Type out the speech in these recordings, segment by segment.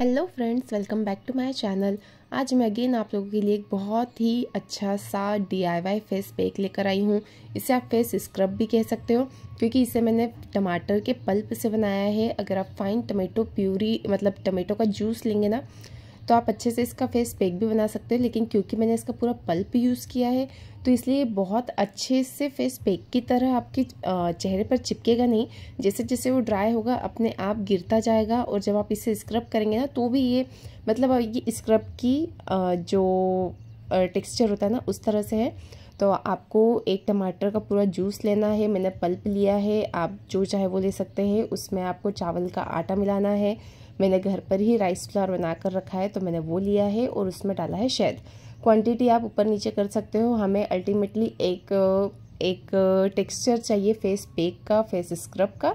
hello friends welcome back to my channel आज मैं again आप लोगों के लिए एक बहुत ही अच्छा सा डीआईवाई फेस पैक लेकर आई हूँ इसे आप फेस स्क्रब भी कह सकते हो क्योंकि इसे मैंने टमाटर के पल्प से बनाया है अगर आप फाइन टमेटो प्यूरी मतलब टमेटो का जूस लेंगे ना तो आप अच्छे से इसका फेस पैक भी बना सकते हो लेकिन क्योंकि मैंने इसका पूरा पल्प यूज़ किया है तो इसलिए बहुत अच्छे से फेस पैक की तरह आपके चेहरे पर चिपकेगा नहीं जैसे जैसे वो ड्राई होगा अपने आप गिरता जाएगा और जब आप इसे स्क्रब करेंगे ना तो भी ये मतलब ये स्क्रब की जो टेक्स्चर होता है ना उस तरह से है तो आपको एक टमाटर का पूरा जूस लेना है मैंने पल्प लिया है आप जो चाहे वो ले सकते हैं उसमें आपको चावल का आटा मिलाना है मैंने घर पर ही राइस फ्लावर बनाकर रखा है तो मैंने वो लिया है और उसमें डाला है शहद क्वांटिटी आप ऊपर नीचे कर सकते हो हमें अल्टीमेटली एक एक टेक्सचर चाहिए फेस पेक का फेस स्क्रब का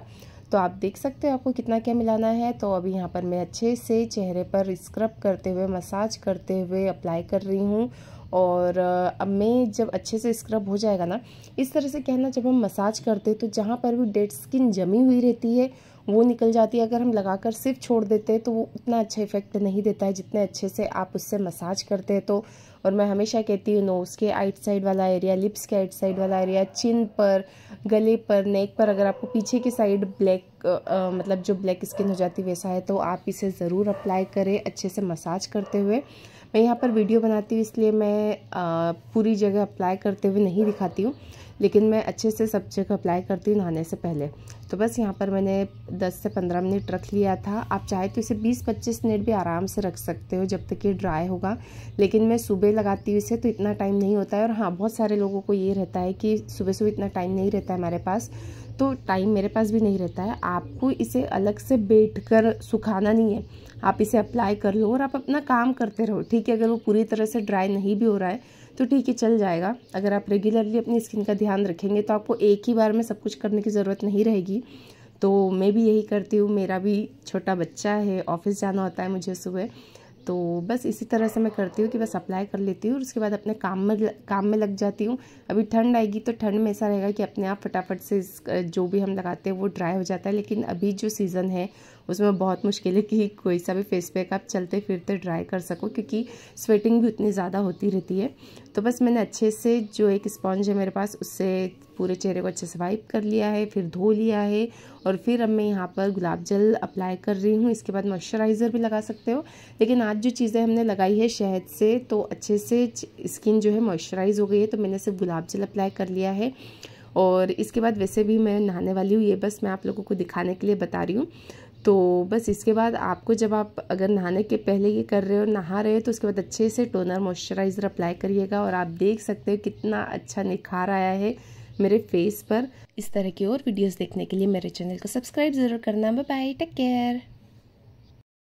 तो आप देख सकते हो आपको कितना क्या मिलाना है तो अभी यहाँ पर मैं अच्छे से चेहरे पर स्क्रब करते हुए मसाज करते हुए अप्लाई कर रही हूँ और अब मैं जब अच्छे से स्क्रब हो जाएगा ना इस तरह से कहना जब हम मसाज करते हैं तो जहाँ पर भी डेड स्किन जमी हुई रहती है वो निकल जाती है अगर हम लगाकर सिर्फ छोड़ देते हैं तो वो उतना अच्छा इफेक्ट नहीं देता है जितने अच्छे से आप उससे मसाज करते हैं तो और मैं हमेशा कहती हूँ नोज़ के आइट साइड वाला एरिया लिप्स के आइट साइड वाला एरिया चिन पर गले पर नेक पर अगर आपको पीछे की साइड ब्लैक आ, मतलब जो ब्लैक स्किन हो जाती वैसा है तो आप इसे ज़रूर अप्लाई करें अच्छे से मसाज करते हुए मैं यहाँ पर वीडियो बनाती हूँ इसलिए मैं आ, पूरी जगह अप्लाई करते हुए नहीं दिखाती हूँ लेकिन मैं अच्छे से सब जगह अप्लाई करती हूँ नहाने से पहले तो बस यहाँ पर मैंने 10 से 15 मिनट रख लिया था आप चाहे तो इसे 20-25 मिनट भी आराम से रख सकते हो जब तक ये ड्राई होगा लेकिन मैं सुबह लगाती हूँ इसे तो इतना टाइम नहीं होता है और हाँ बहुत सारे लोगों को ये रहता है कि सुबह सुबह इतना टाइम नहीं रहता है हमारे पास तो टाइम मेरे पास भी नहीं रहता है आपको इसे अलग से बैठ कर सुखाना नहीं है आप इसे अप्लाई कर लो और आप अपना काम करते रहो ठीक है अगर वो पूरी तरह से ड्राई नहीं भी हो रहा है तो ठीक है चल जाएगा अगर आप रेगुलरली अपनी स्किन का ध्यान रखेंगे तो आपको एक ही बार में सब कुछ करने की ज़रूरत नहीं रहेगी तो मैं भी यही करती हूँ मेरा भी छोटा बच्चा है ऑफिस जाना होता है मुझे सुबह तो बस इसी तरह से मैं करती हूँ कि बस अप्लाई कर लेती हूँ और उसके बाद अपने काम में काम में लग जाती हूँ अभी ठंड आएगी तो ठंड में ऐसा रहेगा कि अपने आप फटाफट से जो भी हम लगाते हैं वो ड्राई हो जाता है लेकिन अभी जो सीज़न है उसमें बहुत मुश्किल है कि कोई सा भी फेस पैक आप चलते फिरते ड्राई कर सको क्योंकि स्वेटिंग भी उतनी ज़्यादा होती रहती है तो बस मैंने अच्छे से जो एक स्पॉन्ज है मेरे पास उससे पूरे चेहरे को अच्छे से वाइप कर लिया है फिर धो लिया है और फिर अब मैं यहाँ पर गुलाब जल अप्लाई कर रही हूँ इसके बाद मॉइस्चराइज़र भी लगा सकते हो लेकिन आज जो चीज़ें हमने लगाई है शहद से तो अच्छे से स्किन जो है मॉइस्चराइज़ हो गई है तो मैंने सिर्फ गुलाब जल अप्लाई कर लिया है और इसके बाद वैसे भी मैं नहाने वाली हूँ ये बस मैं आप लोगों को दिखाने के लिए बता रही हूँ तो बस इसके बाद आपको जब आप अगर नहाने के पहले ये कर रहे हो नहा रहे हो तो उसके बाद अच्छे से टोनर मॉइस्चराइज़र अप्लाई करिएगा और आप देख सकते हो कितना अच्छा निखार आया है मेरे फेस पर इस तरह की और वीडियोस देखने के लिए मेरे चैनल को सब्सक्राइब ज़रूर करना बाय बाय टेक केयर